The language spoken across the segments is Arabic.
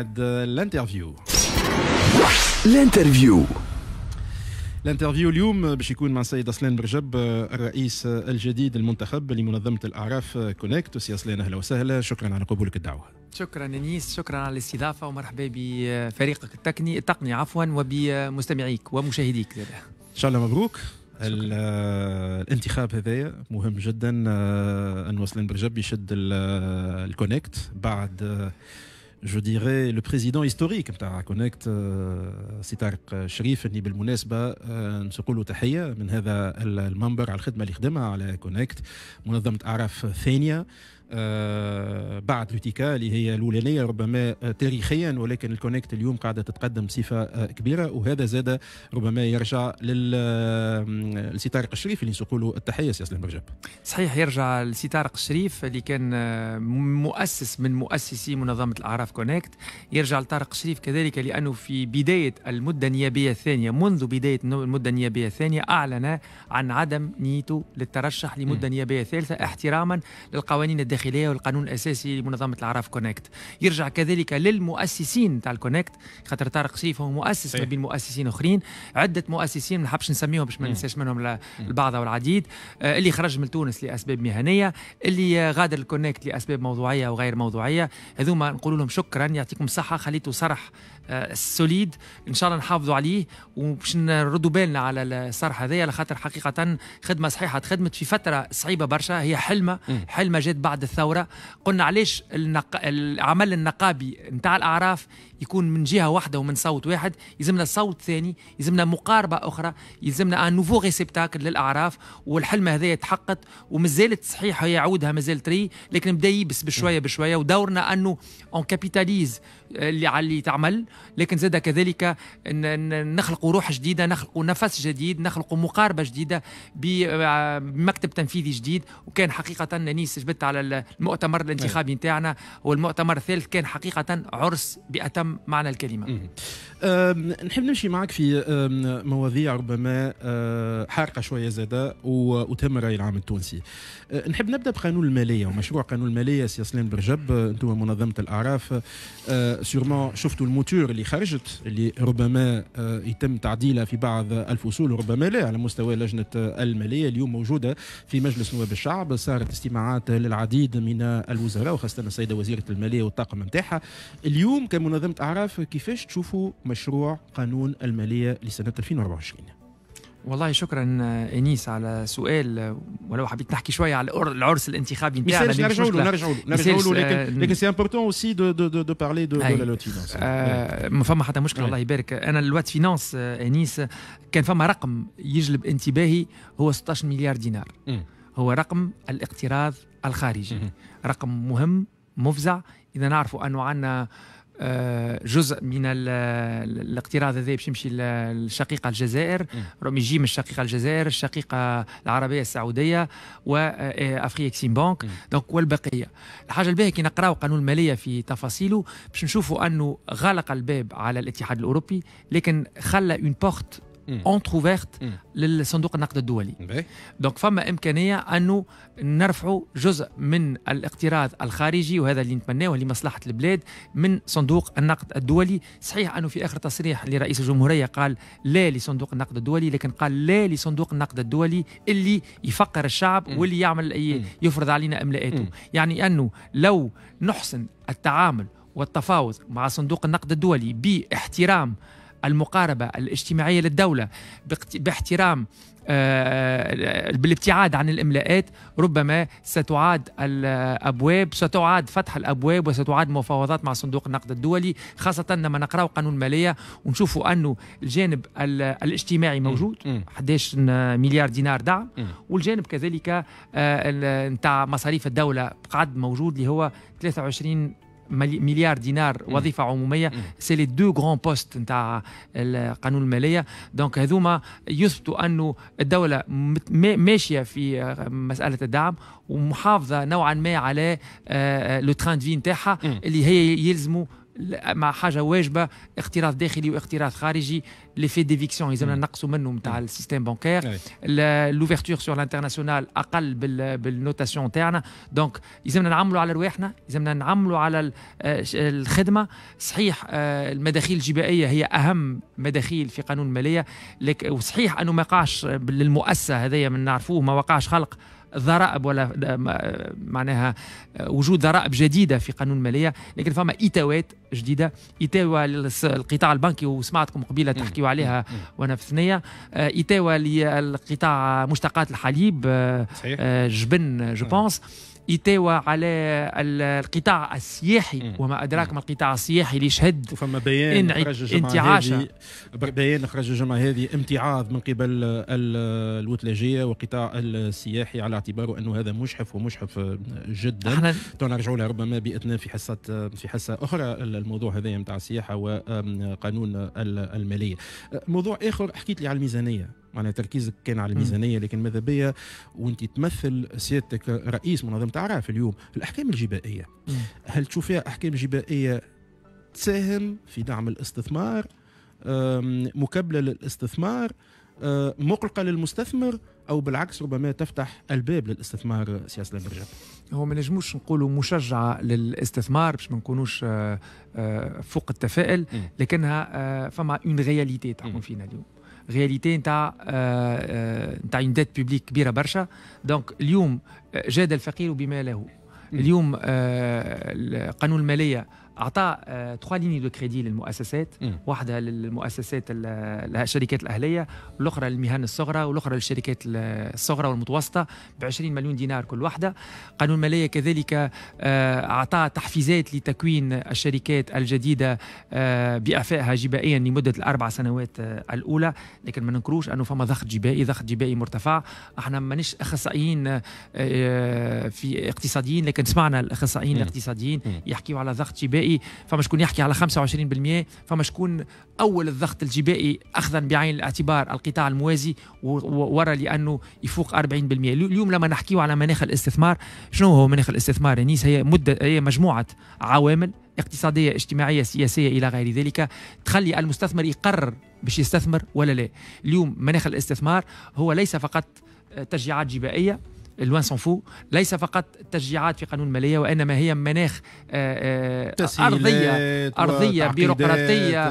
بعد الانترفيو الانترفيو الانترفيو اليوم باش يكون مع السيد اصلان برجب الرئيس الجديد المنتخب لمنظمه الاعراف كونكت سي اصلان اهلا وسهلا شكرا على قبولك الدعوه شكرا انيس شكرا على الاستضافه ومرحبا بفريقك التقني التقني عفوا وبمستمعيك ومشاهديك ان شاء الله مبروك الانتخاب هذايا مهم جدا آه، ان وصلين برجب يشد الكونكت بعد je dirais le président historique نتاع كونكت سي طارق شريف اللي بالمناسبه نسوق له تحيه من هذا المنبر على الخدمه اللي خدمها على كونكت منظمه اعراف ثانيه آه، بعد لوتيكا اللي هي الاولانيه ربما تاريخيا ولكن الكونكت اليوم قاعده تتقدم بصفه آه، كبيره وهذا زاد ربما يرجع للسيطارق الشريف اللي نسوق له التحيه سي اسلام رجب. صحيح يرجع لسي الشريف اللي كان آه، مؤسس من مؤسسي منظمه الاعراف كونكت يرجع لطارق الشريف كذلك لانه في بدايه المده النيابيه الثانيه منذ بدايه المده النيابيه الثانيه اعلن عن عدم نيته للترشح لمده نيابيه ثالثه احتراما للقوانين الداخليه الداخليه والقانون الاساسي لمنظمه العراف كونكت يرجع كذلك للمؤسسين تاع الكونكت خاطر طارق سيف هو مؤسس ما بين مؤسسين اخرين عده مؤسسين ما نحبش نسميهم باش ما ننساش منهم البعض والعديد آه، اللي خرج من تونس لاسباب مهنيه اللي غادر الكونكت لاسباب موضوعيه وغير موضوعيه هذوما نقول لهم شكرا يعطيكم الصحه خليتوا صرح آه، السوليد ان شاء الله نحافظوا عليه وباش نردوا بالنا على الصرح هذايا على خاطر حقيقه خدمه صحيحه تخدمت في فتره صعيبه برشا هي حلمه حلمه جات بعد الثوره قلنا علاش النق... العمل النقابي نتاع الاعراف يكون من جهه واحده ومن صوت واحد يلزمنا صوت ثاني يلزمنا مقاربه اخرى يلزمنا ان نوفو ريسبتاكل للاعراف والحلم هذا يتحقق ومازالت صحيح هي عودها مازال تري لكن بدا يبس بشويه بشويه ودورنا انه اون كابيتاليز اللي علي اللي تعمل لكن زاد كذلك نخلقوا روح جديده نخلقوا نفس جديد نخلقوا مقاربه جديده آه، بمكتب تنفيذي جديد وكان حقيقه نانيس جبت على المؤتمر الانتخابي أيوة. نتاعنا والمؤتمر الثالث كان حقيقه عرس باتم معنى الكلمة نحب نمشي معك في مواضيع ربما أه، حارقة شوية زادة وتم رأي العام التونسي أه، نحب نبدأ بقانون المالية ومشروع قانون المالية سي اسلام برجب أنتم منظمة الأعراف سيرمون أه، شفتوا الموتور اللي خرجت اللي ربما يتم تعديلها في بعض الفصول وربما لا على مستوى لجنة المالية اليوم موجودة في مجلس نواب الشعب صارت استماعات للعديد من الوزراء وخاصة السيدة وزيرة المالية والطاقم نتاعها اليوم كمنظمة اعراف كيفاش تشوفوا مشروع قانون الماليه لسنه 2024 والله شكرا انيس على سؤال ولو حبيت نحكي شويه على العرس الانتخابي نتاعنا نرجعوا له نرجعوا له نرجعوا له لكن آه، لكن سي امبورتون اوسي دو دو دو, دو بارلي دو, لا لوت فينانس ما فما حتى مشكله الله يبارك انا اللوت فينانس آه، انيس كان فما رقم يجلب انتباهي هو 16 مليار دينار هو رقم الاقتراض الخارجي رقم مهم مفزع اذا نعرفوا انه عندنا آه، جزء من الاقتراض هذا باش يمشي للشقيقه الجزائر رغم يجي من الشقيقه الجزائر الشقيقه العربيه السعوديه وافري اكسيم بانك دونك والبقيه الحاجه الباهيه كي نقراو قانون الماليه في تفاصيله باش نشوفوا انه غلق الباب على الاتحاد الاوروبي لكن خلى اون بورت اونتر اوفيرت للصندوق النقد الدولي دونك فما امكانيه انه نرفعوا جزء من الاقتراض الخارجي وهذا اللي نتمناه لمصلحه البلاد من صندوق النقد الدولي صحيح انه في اخر تصريح لرئيس الجمهوريه قال لا لصندوق النقد الدولي لكن قال لا لصندوق النقد الدولي اللي يفقر الشعب م. واللي يعمل يفرض علينا املاءاته يعني انه لو نحسن التعامل والتفاوض مع صندوق النقد الدولي باحترام المقاربه الاجتماعيه للدوله باحترام آه، آه، بالابتعاد عن الاملاءات ربما ستعاد الابواب ستعاد فتح الابواب وستعاد مفاوضات مع صندوق النقد الدولي خاصه لما نقراو قانون الماليه ونشوفوا انه الجانب الاجتماعي موجود 11 مليار دينار دعم والجانب كذلك آه، نتاع مصاريف الدوله قعد موجود اللي هو 23 مليار دينار وظيفه عموميه سي لي دو غران بوست نتاع القانون الماليه دونك هذوما يثبتوا انه الدوله ماشيه في آه، مساله الدعم ومحافظه نوعا ما على لو تران دي نتاعها اللي هي يلزموا مع حاجه واجبه اختراق داخلي واختراق خارجي لي في ديفيكسيون يلزمنا نقصوا منه تاع السيستيم بانكير لوفيرتور سور الانترناسيونال اقل بالنوتاسيون تاعنا دونك يلزمنا نعملوا على رواحنا يلزمنا نعملوا على آه، الخدمه صحيح آه، المداخيل الجبائيه هي اهم مداخيل في قانون الماليه وصحيح انه ما وقعش للمؤسسه هذايا من نعرفوه ما وقعش خلق ضرائب ولا معناها آه، وجود ضرائب جديده في قانون الماليه لكن فما ايتاوات جديده ايتاوا للقطاع البنكي وسمعتكم قبيله تحكيوا عليها وانا في الثنيه آه، ايتاوا للقطاع مشتقات الحليب آه، صحيح. جبن جو بونس إيتاوا على القطاع السياحي وما أدراك ما القطاع السياحي اللي شهد فما بيان خرج الجمعة هذه بيان خرج الجمعة هذه امتعاض من قبل الوتلاجية والقطاع السياحي على اعتباره أنه هذا مشحف ومشحف جدا تو نرجعوا له ربما بإثناء في حصة في حصة أخرى الموضوع هذا نتاع السياحة وقانون المالية موضوع آخر حكيت لي على الميزانية معناها تركيزك كان على الميزانيه لكن ماذا بيا وانت تمثل سيادتك رئيس منظمه اعراف اليوم الاحكام الجبائيه هل تشوف فيها احكام جبائيه تساهم في دعم الاستثمار مكبله للاستثمار آه، مقلقه للمستثمر او بالعكس ربما تفتح الباب للاستثمار سياسه اسلام هو ما نجموش نقولوا مشجعه للاستثمار باش ما نكونوش آه، آه، فوق التفاؤل لكنها فما اون رياليتي تحكم فينا اليوم غياليتي نتاع نتاع اون ديت بوبليك كبيره برشا دونك اليوم جاد الفقير بما له اليوم قانون الماليه اعطى تخوا ليني دو كريدي للمؤسسات واحده للمؤسسات الشركات الاهليه والاخرى للمهن الصغرى والاخرى للشركات الصغرى والمتوسطه ب 20 مليون دينار كل واحده قانون الماليه كذلك آه، اعطى تحفيزات لتكوين الشركات الجديده آه، بافائها جبائيا لمده الاربع سنوات آه، الاولى لكن ما ننكروش انه فما ضغط جبائي ضغط جبائي مرتفع احنا مانيش اخصائيين في اقتصاديين لكن سمعنا الاخصائيين الاقتصاديين يحكيوا على ضغط جبائي الجبائي فما شكون يحكي على 25% فما شكون أول الضغط الجبائي أخذا بعين الاعتبار القطاع الموازي ورا لأنه يفوق 40% اليوم لما نحكيو على مناخ الاستثمار شنو هو مناخ الاستثمار نيس يعني هي مدة هي مجموعة عوامل اقتصادية اجتماعية سياسية إلى غير ذلك تخلي المستثمر يقرر باش يستثمر ولا لا اليوم مناخ الاستثمار هو ليس فقط تشجيعات جبائية لوان سون فو ليس فقط تشجيعات في قانون الماليه وانما هي مناخ آه، آه، ارضيه ارضيه بيروقراطيه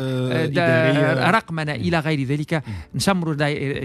آه، رقمنه الى غير ذلك نشمروا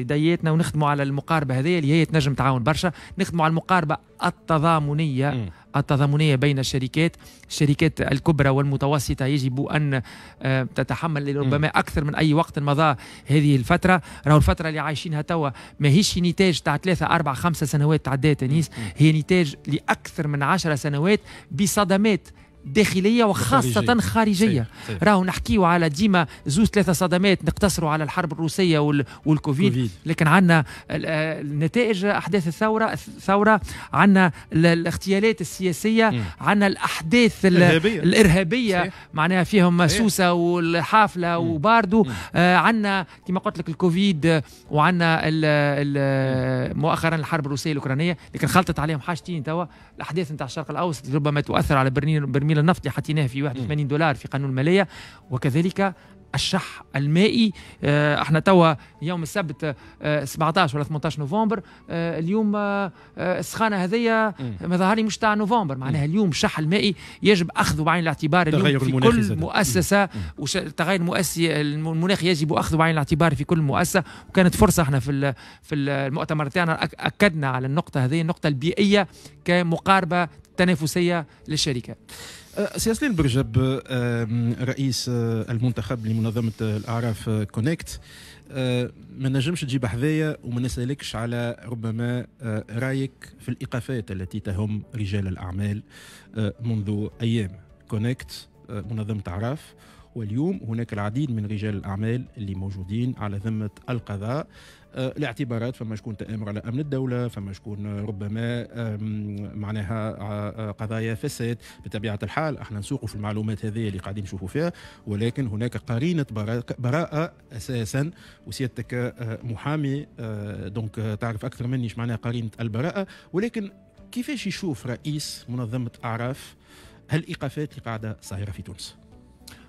دياتنا ونخدموا على المقاربه هذه اللي هي تنجم تعاون برشا نخدموا على المقاربه التضامنيه التضامنية بين الشركات الشركات الكبرى والمتوسطة يجب أن آه، تتحمل ربما أكثر من أي وقت مضى هذه الفترة راهو الفترة اللي عايشينها توا ماهيش نتاج تاع ثلاثة أربع خمسة سنوات تعدات أنيس هي نتاج لأكثر من عشرة سنوات بصدمات داخليه وخاصه خارجيه, خارجية. راهو نحكيو على ديما زوز ثلاثه صدمات نقتصروا على الحرب الروسيه وال... والكوفيد كوفيد. لكن عندنا آه، نتائج احداث الثوره الثوره عندنا الاغتيالات السياسيه عندنا الاحداث ال... الارهابيه, الإرهابية. صحيح. معناها فيهم سوسه والحافله مم. وباردو آه عندنا كما قلت لك الكوفيد وعندنا مؤخرا الحرب الروسيه الاوكرانيه لكن خلطت عليهم حاجتين توا الاحداث نتاع الشرق الاوسط ربما تؤثر على برلين برميل من النفط حطيناه في 81 دولار في قانون الماليه وكذلك الشح المائي آه، احنا توا يوم السبت 17 آه، ولا 18 نوفمبر آه، اليوم السخانه هذيا ما ظهر مش تاع نوفمبر معناها اليوم الشح المائي يجب اخذه بعين الاعتبار اليوم في كل مؤسسه والتغير المؤسسي المناخي يجب اخذه بعين الاعتبار في كل مؤسسه وكانت فرصه احنا في في المؤتمر تاعنا اكدنا على النقطه هذه النقطه البيئيه كمقاربه تنافسيه للشركه أه، سي ياسلين برجب أه، رئيس أه، المنتخب لمنظمة الأعراف كونكت ما نجمش تجيب حذايا وما نسألكش على ربما رايك في الإيقافات التي تهم رجال الأعمال منذ أيام كونكت منظمة أعراف واليوم هناك العديد من رجال الأعمال اللي موجودين على ذمة القضاء آه، الاعتبارات فما شكون تآمر على أمن الدولة فما شكون ربما معناها آه، آه، قضايا فساد بطبيعة الحال احنا نسوقوا في المعلومات هذه اللي قاعدين نشوفوا فيها ولكن هناك قرينة براءة أساسا وسيادتك محامي دونك تعرف أكثر مني ايش معناها قرينة البراءة ولكن كيفاش يشوف رئيس منظمة أعراف هالإيقافات اللي قاعدة صايرة في تونس؟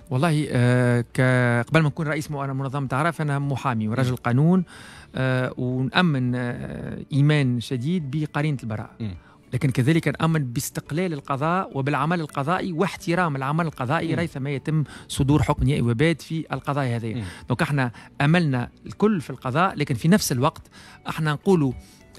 والله آه قبل ما نكون رئيس منظمه أعراف انا محامي ورجل قانون آه ونامن آه ايمان شديد بقرينه البراءه لكن كذلك نامن باستقلال القضاء وبالعمل القضائي واحترام العمل القضائي ريثما يتم صدور حكم نهائي وبات في القضايا هذه دونك احنا املنا الكل في القضاء لكن في نفس الوقت احنا نقولوا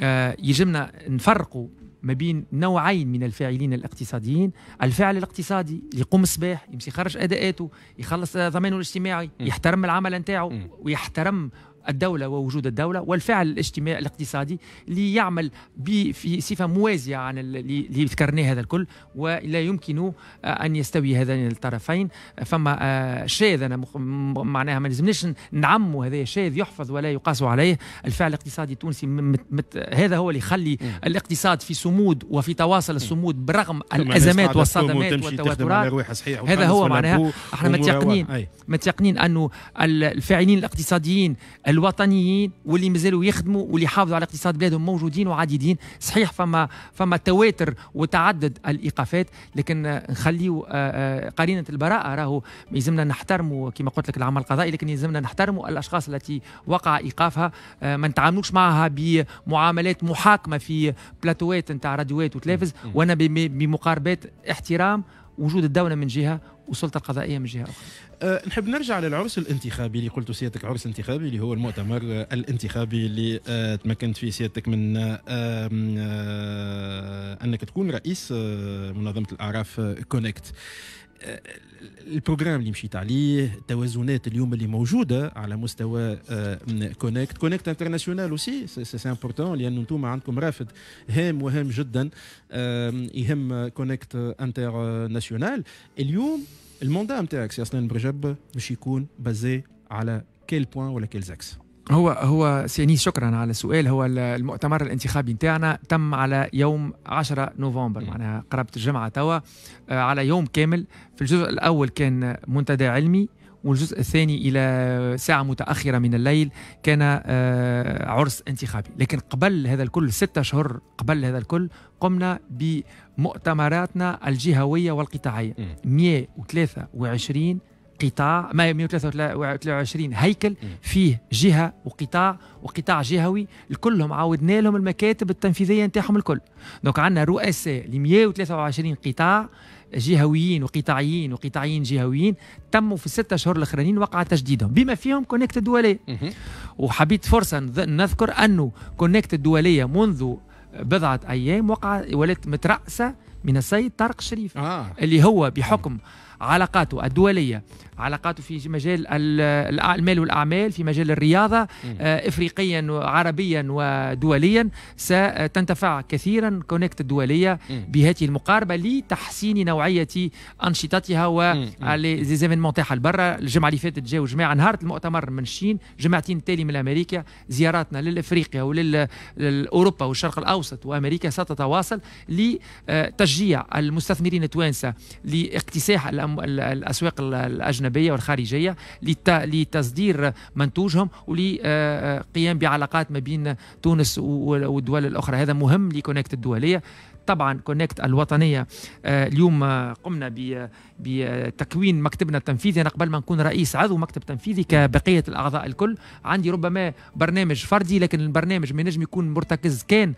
آه يجبنا نفرقوا ما بين نوعين من الفاعلين الاقتصاديين الفاعل الاقتصادي اللي يقوم الصباح يمشي يخرج اداءاته يخلص آه، ضمانه الاجتماعي يحترم العمل نتاعو ويحترم الدولة ووجود الدولة والفعل الاجتماعي الاقتصادي ليعمل بصفة موازية عن اللي ذكرناه هذا الكل ولا يمكن أن يستوي هذان الطرفين فما آه، شاذ أنا معناها ما لازمناش نعموا هذا شاذ يحفظ ولا يقاس عليه الفعل الاقتصادي التونسي هذا هو اللي يخلي الاقتصاد في صمود وفي تواصل الصمود برغم الأزمات والصدمات والتوترات هذا هو معناها احنا متيقنين متيقنين أنه الفاعلين الاقتصاديين الوطنيين واللي مازالوا يخدموا واللي حافظوا على اقتصاد بلادهم موجودين وعديدين صحيح فما فما تواتر وتعدد الايقافات لكن نخليو آه، آه، قرينه البراءه راهو يلزمنا نحترموا كما قلت لك العمل القضائي لكن يلزمنا نحترموا الاشخاص التي وقع ايقافها آه، ما نتعاملوش معها بمعاملات محاكمه في بلاتوات نتاع راديوات وتلافز وانا بمقاربات احترام وجود الدوله من جهه والسلطه القضائيه من جهه اخرى أه نحب نرجع للعرس الانتخابي اللي قلت سيادتك عرس انتخابي اللي هو المؤتمر آه، الانتخابي اللي أه تمكنت فيه سيادتك من أه أه انك تكون رئيس أه منظمه الاعراف آه، كونكت آه، البروجرام اللي مشيت عليه التوازنات اليوم اللي موجوده على مستوى كونكت كونكت انترناسيونال اوسي سي امبورتون لانه انتم عندكم رافد هام وهام جدا يهم كونكت انترناسيونال اليوم الموندا نتاعك سي اسنان برجب باش يكون بازي على كيل بوان ولا كيل زاكس هو هو سيني شكرا على السؤال هو المؤتمر الانتخابي نتاعنا تم على يوم 10 نوفمبر معناها قربت الجمعه توا آه، على يوم كامل في الجزء الاول كان منتدى علمي والجزء الثاني إلى ساعة متأخرة من الليل كان آه، عرس انتخابي لكن قبل هذا الكل ستة اشهر قبل هذا الكل قمنا بمؤتمراتنا الجهوية والقطاعية 123 قطاع ما 123 هيكل فيه جهه وقطاع وقطاع جهوي كلهم عاودنا لهم المكاتب التنفيذيه نتاعهم الكل دونك عندنا رؤساء ل 123 قطاع جهويين وقطاعيين وقطاعيين جهويين تموا في الستة شهور الاخرانيين وقع تجديدهم بما فيهم كونكت الدوليه وحبيت فرصه نذكر انه كونكت الدوليه منذ بضعه ايام وقع ولات مترأسه من السيد طارق الشريف آه. اللي هو بحكم علاقاته الدولية علاقاته في مجال المال والأعمال في مجال الرياضة آه، إفريقيا وعربيا ودوليا ستنتفع كثيرا كونكت الدولية بهذه المقاربة لتحسين نوعية أنشطتها وليزيفينمون تاعها لبرا الجمعة اللي فاتت جاو جماعة نهار المؤتمر من الشين جمعتين تالي من أمريكا زياراتنا للإفريقيا وللأوروبا والشرق الأوسط وأمريكا ستتواصل لتشجيع المستثمرين التوانسة لاكتساح الاسواق الاجنبيه والخارجيه لتصدير منتوجهم ولقيام آه، آه، بعلاقات ما بين تونس والدول الاخرى هذا مهم لكونكت الدوليه طبعا كونكت الوطنيه آه، اليوم قمنا بتكوين مكتبنا التنفيذي انا قبل ما نكون رئيس عضو مكتب تنفيذي كبقيه الاعضاء الكل عندي ربما برنامج فردي لكن البرنامج ما ينجم يكون مرتكز كان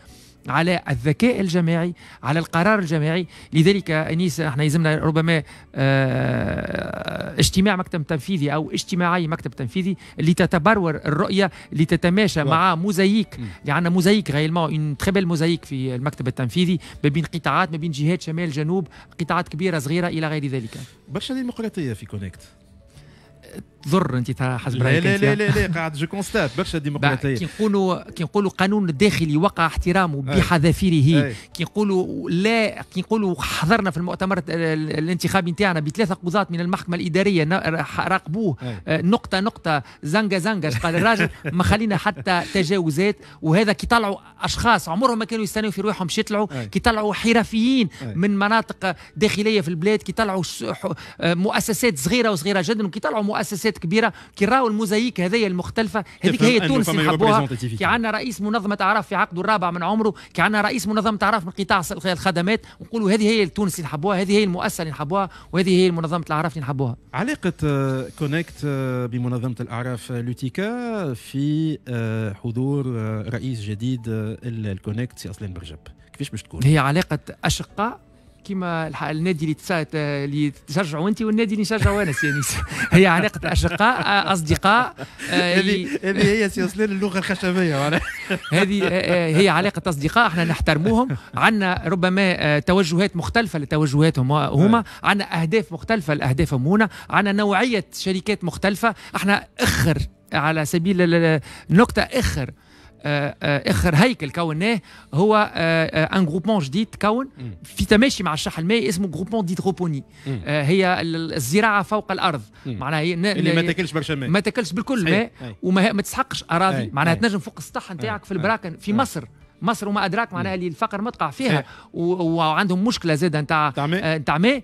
على الذكاء الجماعي على القرار الجماعي لذلك انيس احنا يلزمنا ربما آه، اجتماع مكتب تنفيذي او اجتماعي مكتب تنفيذي لتتبرور الرؤيه لتتماشى واو. مع موزاييك لان موزاييك غيلمون اون تري بيل موزاييك في المكتب التنفيذي ما بين قطاعات ما بين جهات شمال جنوب قطاعات كبيره صغيره الى غير ذلك برشا ديمقراطيه في كونكت تضر انت حسب رايك لا لا لا لا قاعد جو كونستات برشا ديمقراطيه كي نقولوا كي نقولوا قانون الداخلي وقع احترامه بحذافيره كي نقولوا لا كي نقولوا حضرنا في المؤتمر الانتخابي نتاعنا بثلاثه قضاة من المحكمه الاداريه راقبوه أه، نقطه نقطه زنقه زنقه قال الراجل ما خلينا حتى تجاوزات وهذا كي طلعوا اشخاص عمرهم ما كانوا يستنوا في روحهم يطلعوا كي طلعوا حرفيين من مناطق داخليه في البلاد كي طلعوا أه، مؤسسات صغيره وصغيره جدا وكي طلعوا مؤسسات مؤسسات كبيره كي راهو الموزايك هذيا المختلفه هذيك هي تونس اللي حبوها كي عندنا رئيس منظمه اعراف في عقده الرابع من عمره كي عندنا رئيس منظمه اعراف من قطاع الخدمات نقولوا هذه هي التونس اللي حبوها هذه هي المؤسسه اللي حبوها وهذه هي منظمه الاعراف اللي حبوها علاقه آه، كونكت آه، بمنظمه الاعراف آه، لوتيكا في حضور رئيس جديد الكونكت سي اصلا برجب كيفاش باش تكون هي علاقه اشقاء كيما النادي اللي تساعد اللي تشجعوا انت والنادي اللي نشجعوا انا سي انيس هي علاقه اشقاء اصدقاء هذه هذه هي سي سلال اللغه الخشبيه هذه هي علاقه اصدقاء احنا نحترموهم عندنا ربما توجهات مختلفه لتوجهاتهم هما عندنا نعم. اهداف مختلفه لاهدافهم هنا عندنا نوعيه شركات مختلفه احنا اخر على سبيل النقطه اخر آه، آه، اخر هيكل كوناه هو ان جروبمون جديد تكون في تماشي مع الشح المائي اسمه جروبمون ديتروبوني آه، هي الزراعه فوق الارض معناها هي اللي ما تاكلش برشا ماء ما تاكلش بالكل ماء وما ما تسحقش اراضي معناها تنجم فوق السطح نتاعك في البراكن في مصر مصر وما ادراك معناها اللي الفقر متقع فيها وعندهم مشكله زاد نتاع نتاع ماء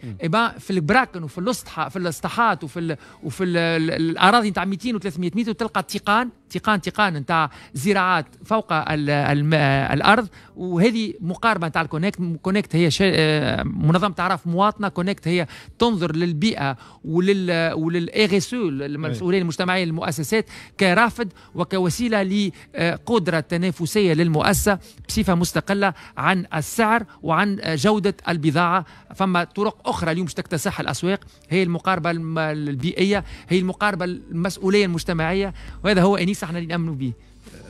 في البراكن وفي الاسطح في الاسطحات وفي وفي الاراضي نتاع 200 و300 متر تلقى تيقان تقان تقان نتاع زراعات فوق الارض وهذه مقاربه نتاع الكونكت كونكت هي آه، منظمه اعراف مواطنه كونكت هي تنظر للبيئه ولل وللاغ المسؤوليه المجتمعيه للمؤسسات كرافد وكوسيله لقدره تنافسيه للمؤسسه بصفه مستقله عن السعر وعن جوده البضاعه فما طرق اخرى اليوم باش تكتسح الاسواق هي المقاربه البيئيه هي المقاربه المسؤوليه المجتمعيه وهذا هو انيس صح احنا اللي نامنوا به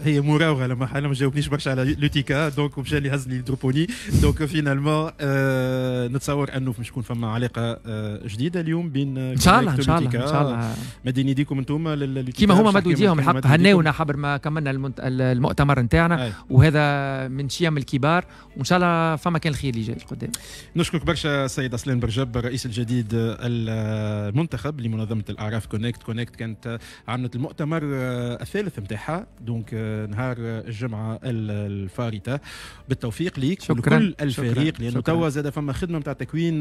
هي مراوغه لما حالها ما جاوبنيش برشا على لوتيكا دونك ومشى لي هز لي دروبوني دونك فينالمون آه نتصور انه مش تكون فما علاقه آه، جديده اليوم بين ان شاء الله ان شاء الله ان شاء الله يديكم انتم كيما هما مدوا يديهم الحق هناونا حبر ما كملنا المنت... المؤتمر نتاعنا وهذا من شيم الكبار وان شاء الله فما كان الخير اللي جاي قدام نشكرك برشا السيد اسلام برجب الرئيس الجديد المنتخب لمنظمه الاعراف كونكت كونكت كانت عملت المؤتمر آه، الثالث نتاعها دونك آه، نهار الجمعه الفارطه بالتوفيق ليك شكرا ولكل الفريق لانه توا زاد فما خدمه نتاع تكوين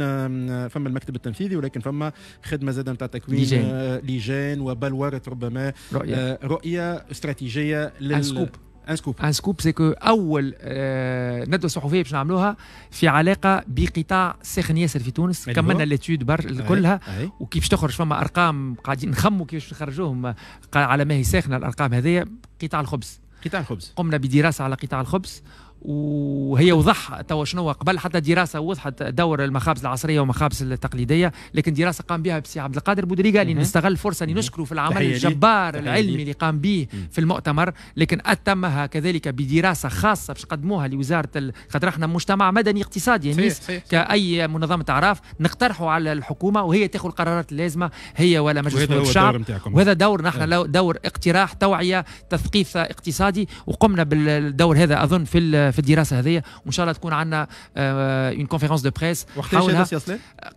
فما المكتب التنفيذي ولكن فما خدمه زاد نتاع تكوين لجان, آه، لجان وبلوره ربما رؤيه, آه، رؤية استراتيجيه للسكوب ان سكوب ان سكوب سيكو اول آه ندوه صحفيه باش نعملوها في علاقه بقطاع ساخن ياسر في تونس أيوة. كملنا ليتود بر كلها وكيفاش تخرج فما ارقام قاعدين نخموا كيفاش نخرجوهم على ما هي ساخنه الارقام هذيا قطاع الخبز قطاع الخبز قمنا بدراسه على قطاع الخبز وهي وضح توا شنو قبل حتى دراسه وضحت دور المخابز العصريه والمخابز التقليديه لكن دراسه قام بها بسي عبد القادر بودريقه اللي نستغل الفرصه اللي نشكره في العمل الجبار العلمي اللي قام به في المؤتمر لكن اتمها كذلك بدراسه خاصه باش قدموها لوزاره ال... خاطر احنا مجتمع مدني اقتصادي يعني كاي منظمه اعراف نقترحوا على الحكومه وهي تاخذ القرارات اللازمه هي ولا مجلس الشعب وهذا دور نحن اه. دور اقتراح توعيه تثقيف اقتصادي وقمنا بالدور هذا اظن في في الدراسه هذه وان شاء الله تكون عندنا اون كونفيرونس دو بريس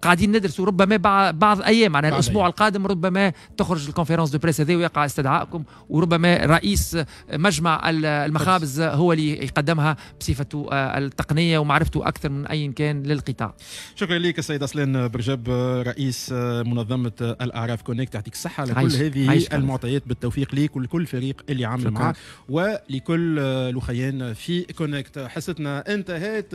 قاعدين ندرسوا ربما بعض ايام معناها الاسبوع القادم ربما تخرج الكونفيرونس دو بريس هذه ويقع استدعائكم وربما رئيس مجمع المخابز هو اللي يقدمها بصفته آه، التقنيه ومعرفته اكثر من اي كان للقطاع شكرا لك السيد اصلان برجب رئيس آه، منظمه آه، الاعراف كونكت يعطيك الصحه على كل هذه المعطيات بالتوفيق ليك ولكل فريق اللي عامل معك ولكل لخيان في كونكت انها انتهت